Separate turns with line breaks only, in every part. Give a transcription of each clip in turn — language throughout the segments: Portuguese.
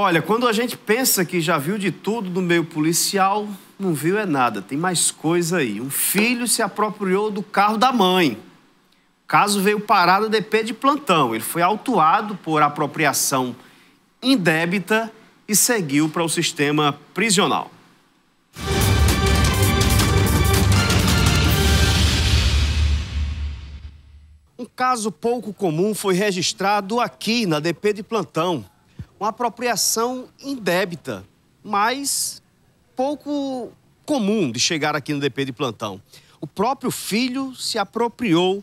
Olha, quando a gente pensa que já viu de tudo no meio policial, não viu é nada, tem mais coisa aí. Um filho se apropriou do carro da mãe. O caso veio parar no DP de plantão. Ele foi autuado por apropriação indébita e seguiu para o sistema prisional. Um caso pouco comum foi registrado aqui na DP de plantão uma apropriação indébita, mas pouco comum de chegar aqui no DP de plantão. O próprio filho se apropriou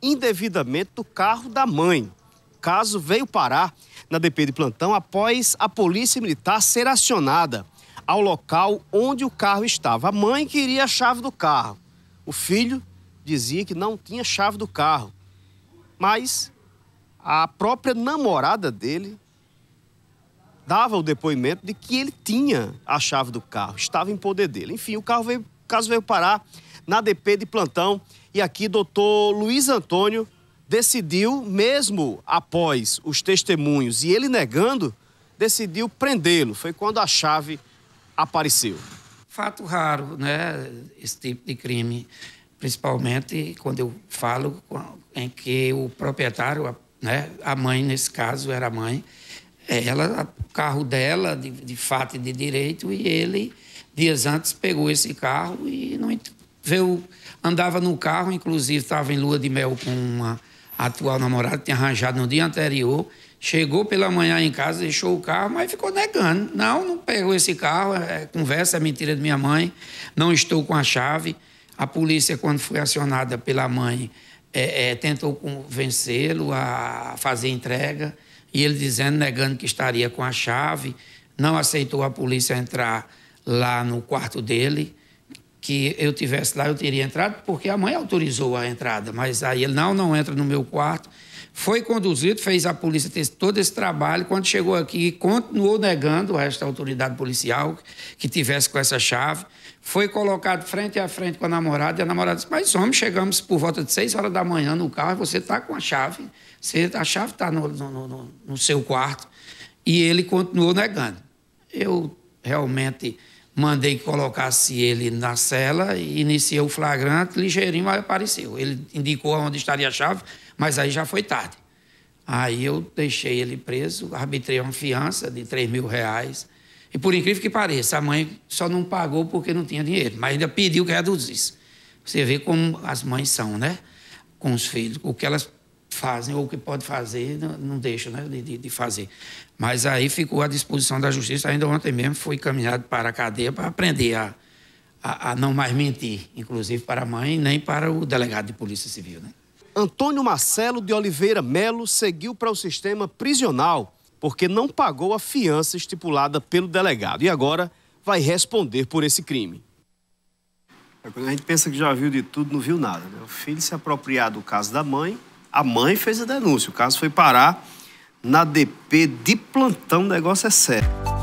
indevidamente do carro da mãe. O caso veio parar na DP de plantão após a polícia militar ser acionada ao local onde o carro estava. A mãe queria a chave do carro. O filho dizia que não tinha chave do carro. Mas a própria namorada dele dava o depoimento de que ele tinha a chave do carro, estava em poder dele. Enfim, o, carro veio, o caso veio parar na DP de plantão e aqui doutor Luiz Antônio decidiu, mesmo após os testemunhos e ele negando, decidiu prendê-lo. Foi quando a chave apareceu.
Fato raro, né? Esse tipo de crime. Principalmente quando eu falo em que o proprietário, né? a mãe, nesse caso, era a mãe, é, ela, o carro dela, de, de fato e de direito, e ele, dias antes, pegou esse carro e não veio, andava no carro, inclusive estava em lua de mel com uma atual namorada, tinha arranjado no dia anterior, chegou pela manhã em casa, deixou o carro, mas ficou negando. Não, não pegou esse carro, é, é conversa, é mentira de minha mãe, não estou com a chave. A polícia, quando foi acionada pela mãe, é, é, tentou convencê-lo a fazer entrega. E ele dizendo, negando que estaria com a chave, não aceitou a polícia entrar lá no quarto dele. Que eu tivesse lá, eu teria entrado, porque a mãe autorizou a entrada. Mas aí ele, não, não entra no meu quarto foi conduzido, fez a polícia ter todo esse trabalho. Quando chegou aqui, continuou negando o resto da autoridade policial que tivesse com essa chave. Foi colocado frente a frente com a namorada e a namorada disse: Mas, homem, chegamos por volta de 6 horas da manhã no carro você está com a chave. Você, a chave está no, no, no, no seu quarto. E ele continuou negando. Eu realmente mandei que colocasse ele na cela e iniciei o flagrante, ligeirinho apareceu. Ele indicou onde estaria a chave, mas aí já foi tarde. Aí eu deixei ele preso, arbitrei uma fiança de 3 mil reais. E por incrível que pareça, a mãe só não pagou porque não tinha dinheiro, mas ainda pediu que reduzisse. Você vê como as mães são, né? Com os filhos, o que elas fazem ou o que pode fazer, não, não deixa né, de, de, fazer. Mas aí ficou à disposição da justiça. Ainda ontem mesmo fui caminhado para a cadeia para aprender a, a, a
não mais mentir, inclusive para a mãe nem para o delegado de Polícia Civil. Né? Antônio Marcelo de Oliveira Melo seguiu para o sistema prisional porque não pagou a fiança estipulada pelo delegado e agora vai responder por esse crime. É, quando a gente pensa que já viu de tudo, não viu nada. Né? O filho se apropriar do caso da mãe a mãe fez a denúncia. O caso foi parar na DP de plantão. O negócio é sério.